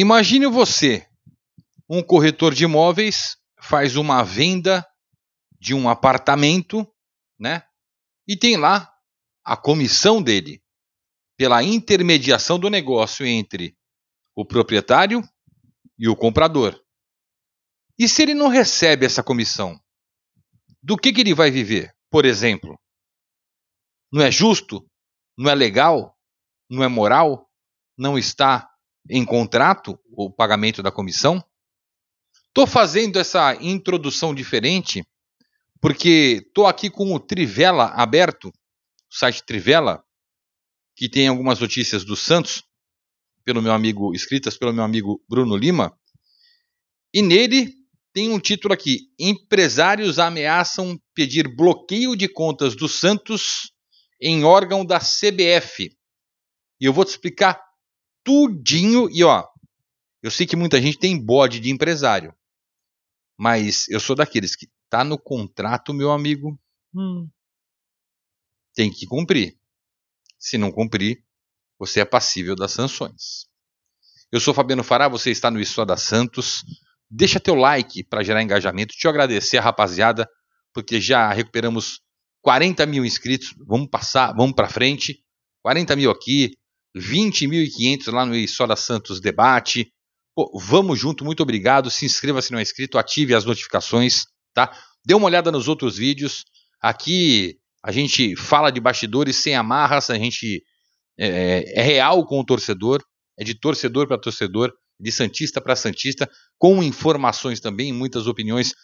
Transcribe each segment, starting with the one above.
Imagine você, um corretor de imóveis faz uma venda de um apartamento, né? E tem lá a comissão dele pela intermediação do negócio entre o proprietário e o comprador. E se ele não recebe essa comissão, do que, que ele vai viver, por exemplo? Não é justo? Não é legal? Não é moral? Não está em contrato o pagamento da comissão? Estou fazendo essa introdução diferente porque estou aqui com o Trivela aberto, o site Trivela, que tem algumas notícias do Santos, pelo meu amigo, escritas pelo meu amigo Bruno Lima. E nele tem um título aqui: Empresários ameaçam pedir bloqueio de contas do Santos em órgão da CBF. E eu vou te explicar tudinho. E ó, eu sei que muita gente tem bode de empresário. Mas eu sou daqueles que tá no contrato, meu amigo, hum. tem que cumprir. Se não cumprir, você é passível das sanções. Eu sou Fabiano Fará, você está no Isso da Santos. Deixa teu like para gerar engajamento. Te agradecer, rapaziada, porque já recuperamos 40 mil inscritos. Vamos passar, vamos para frente. 40 mil aqui, 20.500 lá no Isola Santos Debate. Pô, vamos junto, muito obrigado. Se inscreva se não é inscrito, ative as notificações, tá? Dê uma olhada nos outros vídeos. Aqui a gente fala de bastidores sem amarras, a gente é, é real com o torcedor, é de torcedor para torcedor, de Santista para Santista, com informações também, muitas opiniões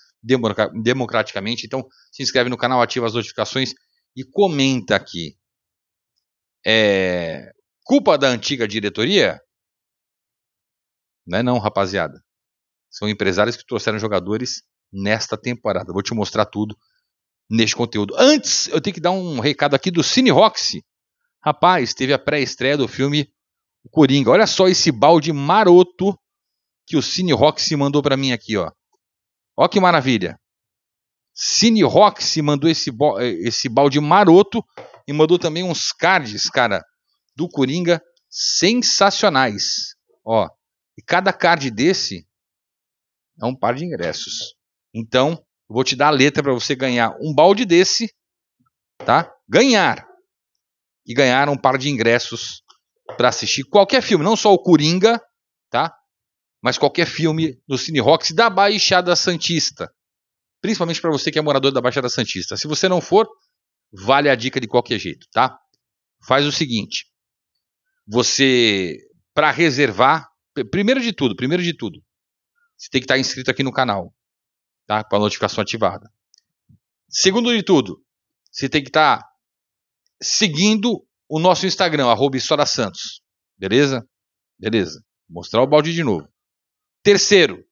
democraticamente. Então, se inscreve no canal, ativa as notificações e comenta aqui. É, culpa da antiga diretoria? Não é não, rapaziada. São empresários que trouxeram jogadores nesta temporada. Vou te mostrar tudo neste conteúdo. Antes, eu tenho que dar um recado aqui do Cine Roxy. Rapaz, teve a pré-estreia do filme o Coringa. Olha só esse balde maroto que o Cine Roxy mandou para mim aqui, ó. Ó que maravilha. Cine Roxy mandou esse, eh, esse balde maroto e mandou também uns cards, cara, do Coringa sensacionais. Ó, e cada card desse é um par de ingressos. Então, eu vou te dar a letra para você ganhar um balde desse, tá? Ganhar. E ganhar um par de ingressos para assistir qualquer filme, não só o Coringa, tá? Mas qualquer filme no Cine Rocks da Baixada Santista. Principalmente para você que é morador da Baixada Santista. Se você não for, vale a dica de qualquer jeito, tá? Faz o seguinte, você para reservar, primeiro de tudo, primeiro de tudo, você tem que estar tá inscrito aqui no canal, tá? Com a notificação ativada. Segundo de tudo, você tem que estar tá seguindo o nosso Instagram, arroba Santos. Beleza? Beleza. mostrar o balde de novo. Terceiro,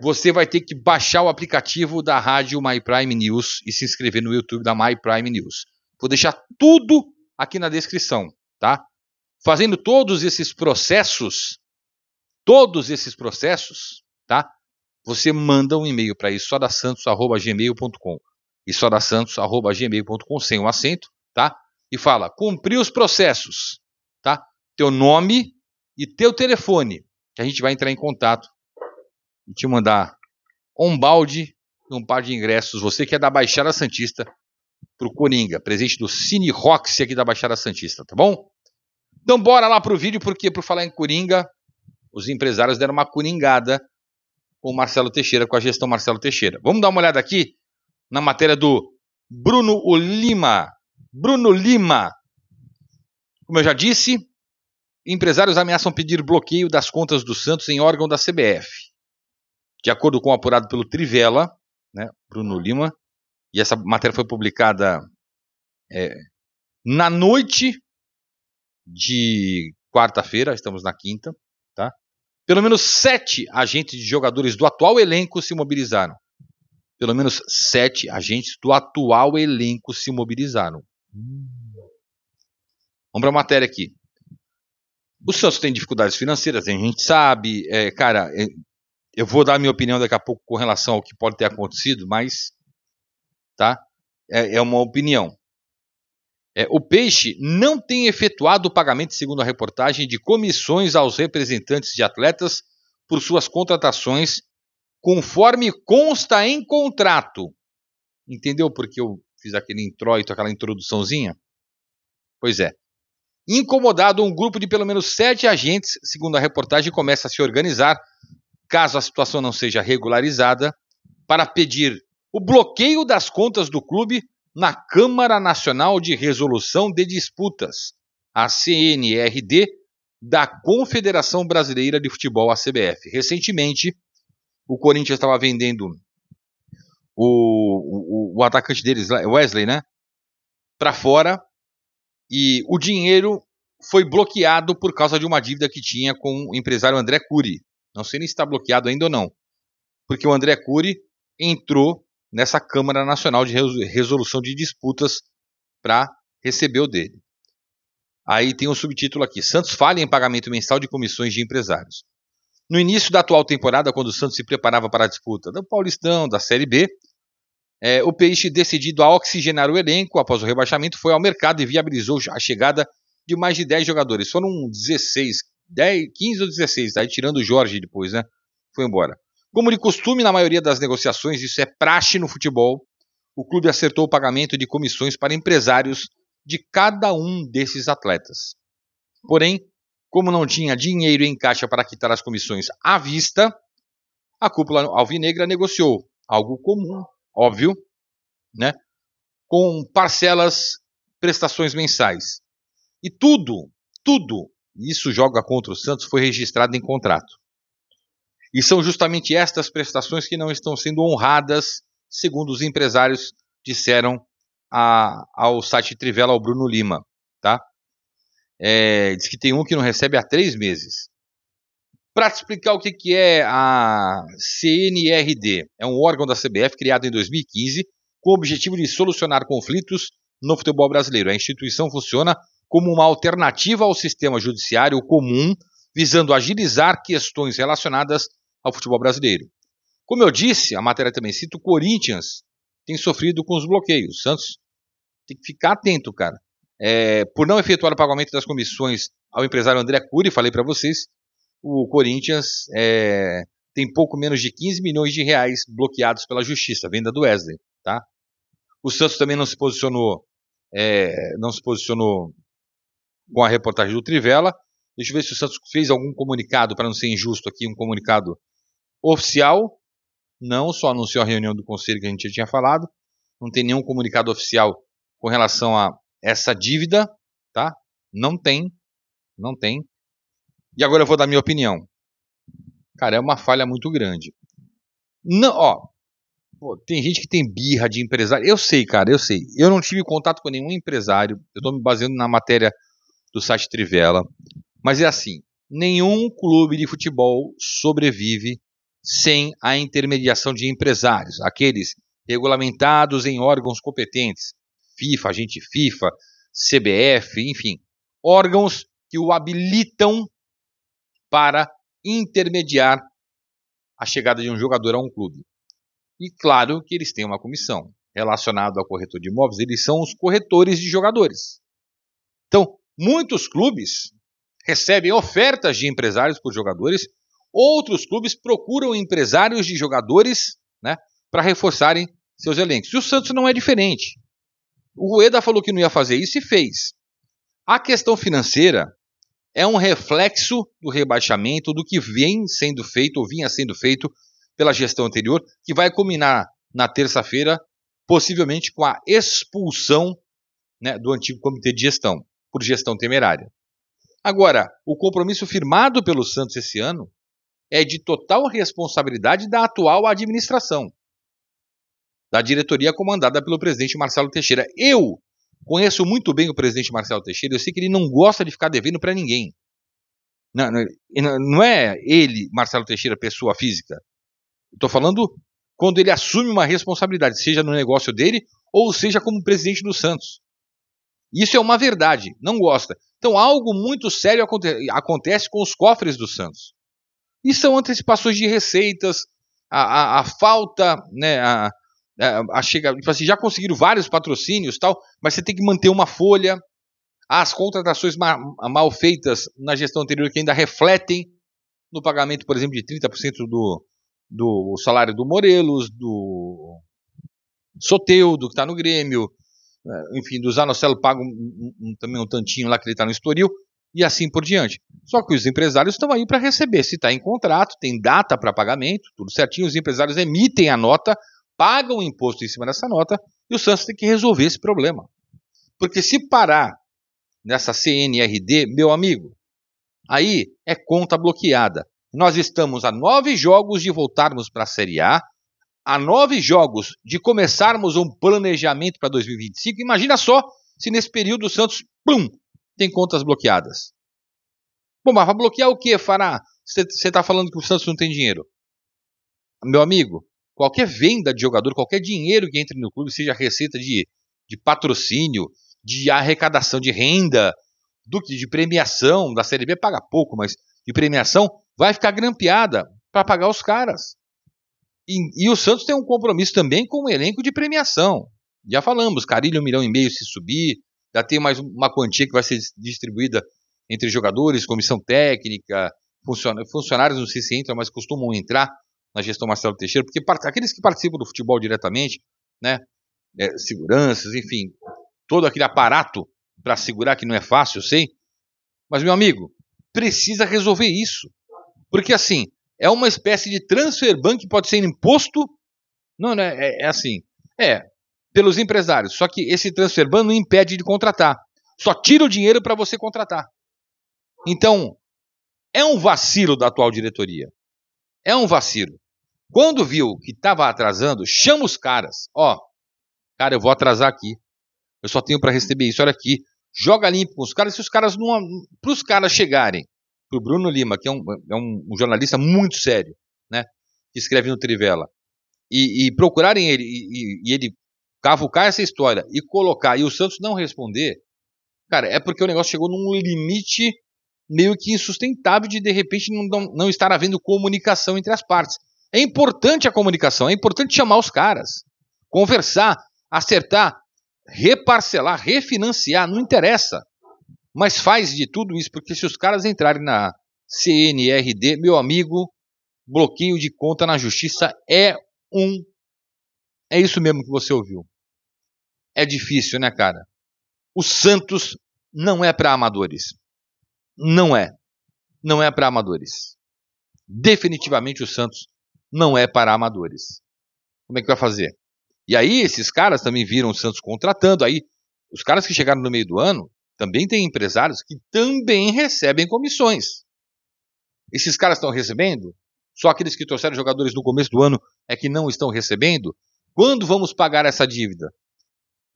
você vai ter que baixar o aplicativo da rádio My Prime News e se inscrever no YouTube da My Prime News. Vou deixar tudo aqui na descrição, tá? fazendo todos esses processos, todos esses processos, tá? Você manda um e-mail para isso, sodasantos@gmail.com. E sodasantos@gmail.com sem um acento, tá? E fala: "Cumpri os processos", tá? Teu nome e teu telefone, que a gente vai entrar em contato e te mandar um balde e um par de ingressos. Você que é da Baixada Santista, pro Coringa, presente do Cine Roxy aqui da Baixada Santista, tá bom? Então bora lá pro vídeo, porque por falar em Coringa, os empresários deram uma coringada com o Marcelo Teixeira, com a gestão Marcelo Teixeira. Vamos dar uma olhada aqui na matéria do Bruno Lima. Bruno Lima. Como eu já disse, empresários ameaçam pedir bloqueio das contas do Santos em órgão da CBF. De acordo com o apurado pelo Trivela, né, Bruno Lima, e essa matéria foi publicada é, na noite de quarta-feira, estamos na quinta, tá? Pelo menos sete agentes de jogadores do atual elenco se mobilizaram. Pelo menos sete agentes do atual elenco se mobilizaram. Vamos para a matéria aqui. O Santos tem dificuldades financeiras, a gente sabe. É, cara, é, eu vou dar minha opinião daqui a pouco com relação ao que pode ter acontecido, mas tá? É, é uma opinião. É, o Peixe não tem efetuado o pagamento, segundo a reportagem, de comissões aos representantes de atletas por suas contratações, conforme consta em contrato. Entendeu porque eu fiz aquele introito, aquela introduçãozinha? Pois é. Incomodado, um grupo de pelo menos sete agentes, segundo a reportagem, começa a se organizar, caso a situação não seja regularizada, para pedir o bloqueio das contas do clube na Câmara Nacional de Resolução de Disputas, a CNRD, da Confederação Brasileira de Futebol, a CBF. Recentemente, o Corinthians estava vendendo o, o, o, atacante deles, Wesley, né? Para fora e o dinheiro foi bloqueado por causa de uma dívida que tinha com o empresário André Cury. Não sei nem se está bloqueado ainda ou não, porque o André Cury entrou nessa Câmara Nacional de Resolução de Disputas para receber o dele. Aí tem um subtítulo aqui: Santos falha em pagamento mensal de comissões de empresários. No início da atual temporada, quando o Santos se preparava para a disputa do Paulistão, da Série B, é, o Peixe, decidido a oxigenar o elenco após o rebaixamento, foi ao mercado e viabilizou a chegada de mais de 10 jogadores. Foram 16, 10, 15 ou 16, aí tirando o Jorge depois, né? Foi embora. Como de costume, na maioria das negociações, isso é praxe no futebol, o clube acertou o pagamento de comissões para empresários de cada um desses atletas. Porém, como não tinha dinheiro em caixa para quitar as comissões à vista, a cúpula alvinegra negociou algo comum, óbvio, né? com parcelas, prestações mensais. E tudo, tudo, isso joga contra o Santos, foi registrado em contrato. E são justamente estas prestações que não estão sendo honradas, segundo os empresários disseram a, ao site Trivela, ao Bruno Lima. Tá? É, diz que tem um que não recebe há três meses. Para te explicar o que, que é a CNRD, é um órgão da CBF criado em 2015 com o objetivo de solucionar conflitos no futebol brasileiro. A instituição funciona como uma alternativa ao sistema judiciário comum, visando agilizar questões relacionadas ao futebol brasileiro. Como eu disse, a matéria também cita o Corinthians tem sofrido com os bloqueios. O Santos tem que ficar atento, cara. É, por não efetuar o pagamento das comissões ao empresário André Cury, falei para vocês, o Corinthians é, tem pouco menos de 15 milhões de reais bloqueados pela justiça, venda do Wesley, tá? O Santos também não se posicionou, é, não se posicionou com a reportagem do Trivela. Deixa eu ver se o Santos fez algum comunicado para não ser injusto aqui, um comunicado oficial, não só anunciou a reunião do conselho que a gente já tinha falado, não tem nenhum comunicado oficial com relação a essa dívida, tá? Não tem, não tem. E agora eu vou dar minha opinião. Cara, é uma falha muito grande. Não, ó, Pô, tem gente que tem birra de empresário. Eu sei, cara, eu sei. Eu não tive contato com nenhum empresário. Eu estou me baseando na matéria do site Trivela. Mas é assim: nenhum clube de futebol sobrevive sem a intermediação de empresários, aqueles regulamentados em órgãos competentes, FIFA, agente FIFA, CBF, enfim, órgãos que o habilitam para intermediar a chegada de um jogador a um clube. E claro que eles têm uma comissão relacionada ao corretor de imóveis, eles são os corretores de jogadores. Então, muitos clubes recebem ofertas de empresários por jogadores Outros clubes procuram empresários de jogadores né, para reforçarem seus elencos. E o Santos não é diferente. O Rueda falou que não ia fazer isso e fez. A questão financeira é um reflexo do rebaixamento, do que vem sendo feito ou vinha sendo feito pela gestão anterior, que vai culminar na terça-feira, possivelmente com a expulsão né, do antigo comitê de gestão, por gestão temerária. Agora, o compromisso firmado pelo Santos esse ano é de total responsabilidade da atual administração, da diretoria comandada pelo presidente Marcelo Teixeira. Eu conheço muito bem o presidente Marcelo Teixeira, eu sei que ele não gosta de ficar devendo para ninguém. Não, não, não, é ele, Marcelo Teixeira, pessoa física. Estou falando quando ele assume uma responsabilidade, seja no negócio dele ou seja como presidente do Santos. Isso é uma verdade, não gosta. Então algo muito sério aconte acontece com os cofres do Santos. E são antecipações de receitas, a, a, a falta, né, a, a, a chega, tipo assim, já conseguiram vários patrocínios tal, mas você tem que manter uma folha. As contratações ma, mal feitas na gestão anterior que ainda refletem no pagamento, por exemplo, de 30% do, do salário do Morelos, do Soteudo, que está no Grêmio, é, enfim, do Zanocelo pago um, um, também um tantinho lá que ele está no Estoril e assim por diante. Só que os empresários estão aí para receber. Se está em contrato, tem data para pagamento, tudo certinho, os empresários emitem a nota, pagam o imposto em cima dessa nota e o Santos tem que resolver esse problema. Porque se parar nessa CNRD, meu amigo, aí é conta bloqueada. Nós estamos a nove jogos de voltarmos para a Série A, a nove jogos de começarmos um planejamento para 2025. Imagina só se nesse período o Santos, pum, tem contas bloqueadas. Bom, mas vai bloquear o que, Fará? Você está falando que o Santos não tem dinheiro. Meu amigo, qualquer venda de jogador, qualquer dinheiro que entre no clube, seja receita de, de patrocínio, de arrecadação de renda, do que de premiação, da Série B paga pouco, mas de premiação, vai ficar grampeada para pagar os caras. E, e, o Santos tem um compromisso também com o elenco de premiação. Já falamos, Carilho um milhão e meio se subir, já tem mais uma quantia que vai ser distribuída entre jogadores, comissão técnica, funcionários, não sei se entram, mas costumam entrar na gestão Marcelo Teixeira, porque aqueles que participam do futebol diretamente, né, é, seguranças, enfim, todo aquele aparato para segurar que não é fácil, eu sei. Mas meu amigo, precisa resolver isso. Porque assim, é uma espécie de transfer ban que pode ser imposto. Não, né, é, é assim. É, pelos empresários. Só que esse transfer ban não impede de contratar. Só tira o dinheiro para você contratar. Então, é um vacilo da atual diretoria. É um vacilo. Quando viu que estava atrasando, chama os caras. Ó, cara, eu vou atrasar aqui. Eu só tenho para receber isso. Olha aqui. Joga limpo com os caras. Se os caras não. Para os caras chegarem. Para o Bruno Lima, que é um, é um jornalista muito sério, né? Que escreve no Trivela. E, e, procurarem ele e, e, ele cavucar essa história e colocar e o Santos não responder, cara, é porque o negócio chegou num limite meio que insustentável de de repente não, não, não estar havendo comunicação entre as partes. É importante a comunicação, é importante chamar os caras, conversar, acertar, reparcelar, refinanciar, não interessa. Mas faz de tudo isso, porque se os caras entrarem na CNRD, meu amigo, bloqueio de conta na justiça é um. É isso mesmo que você ouviu é difícil, né, cara? O Santos não é para amadores. Não é. Não é para amadores. Definitivamente o Santos não é para amadores. Como é que vai fazer? E aí esses caras também viram o Santos contratando. Aí os caras que chegaram no meio do ano também têm empresários que também recebem comissões. Esses caras estão recebendo? Só aqueles que trouxeram jogadores no começo do ano é que não estão recebendo? Quando vamos pagar essa dívida?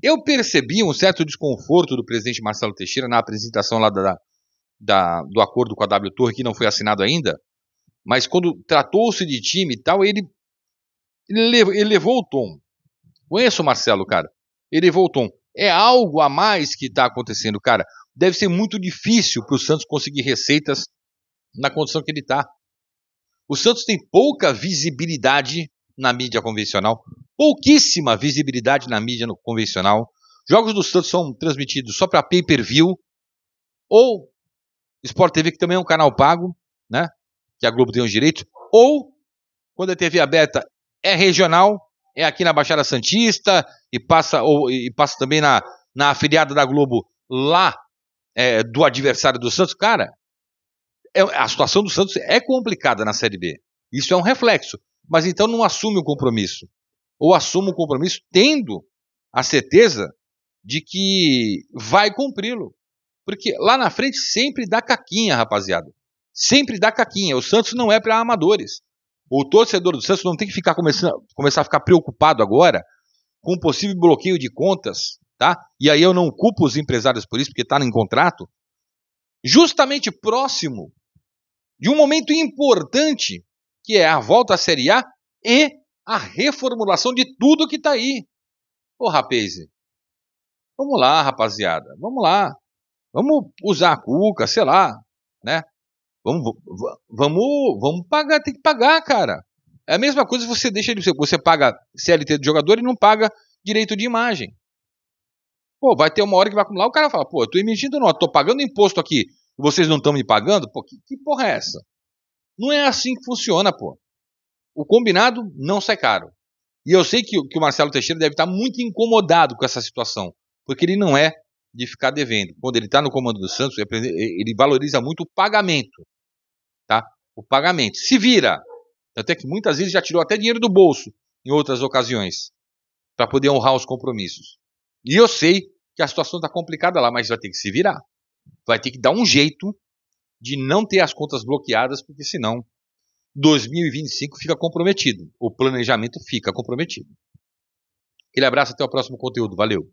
Eu percebi um certo desconforto do presidente Marcelo Teixeira na apresentação lá da, da, do acordo com a W Torre, que não foi assinado ainda, mas quando tratou-se de time e tal, ele, ele, levou, ele levou o tom. Conheço o Marcelo, cara. Ele levou o tom. É algo a mais que está acontecendo, cara. Deve ser muito difícil para o Santos conseguir receitas na condição que ele está. O Santos tem pouca visibilidade na mídia convencional, pouquíssima visibilidade na mídia convencional. Jogos do Santos são transmitidos só para pay-per-view ou Sport TV, que também é um canal pago, né? Que a Globo tem os direitos, ou quando a TV é aberta é regional, é aqui na Baixada Santista e passa ou, e passa também na, na afiliada da Globo lá é, do adversário do Santos. Cara, é, a situação do Santos é complicada na Série B. Isso é um reflexo mas então não assume o compromisso. Ou assume o compromisso tendo a certeza de que vai cumpri-lo. Porque lá na frente sempre dá caquinha, rapaziada. Sempre dá caquinha. O Santos não é para amadores. O torcedor do Santos não tem que ficar começando, começar a ficar preocupado agora com um possível bloqueio de contas, tá? E aí eu não culpo os empresários por isso, porque está em contrato. Justamente próximo de um momento importante que é a volta à Série A e a reformulação de tudo que está aí. Ô, rapaz, vamos lá, rapaziada, vamos lá. Vamos usar a cuca, sei lá, né? Vamos, vamos, vamos pagar, tem que pagar, cara. É a mesma coisa se você deixa de você paga CLT do jogador e não paga direito de imagem. Pô, vai ter uma hora que vai acumular, o cara fala, pô, eu tô emitindo nota, tô pagando imposto aqui, vocês não estão me pagando? Pô, que, que porra é essa? Não é assim que funciona, pô. O combinado não sai caro. E eu sei que, que o Marcelo Teixeira deve estar muito incomodado com essa situação, porque ele não é de ficar devendo. Quando ele está no comando do Santos, ele valoriza muito o pagamento. Tá? O pagamento. Se vira. Até que muitas vezes já tirou até dinheiro do bolso em outras ocasiões para poder honrar os compromissos. E eu sei que a situação está complicada lá, mas vai ter que se virar. Vai ter que dar um jeito de não ter as contas bloqueadas, porque senão 2025 fica comprometido, o planejamento fica comprometido. Aquele abraço, até o próximo conteúdo, valeu!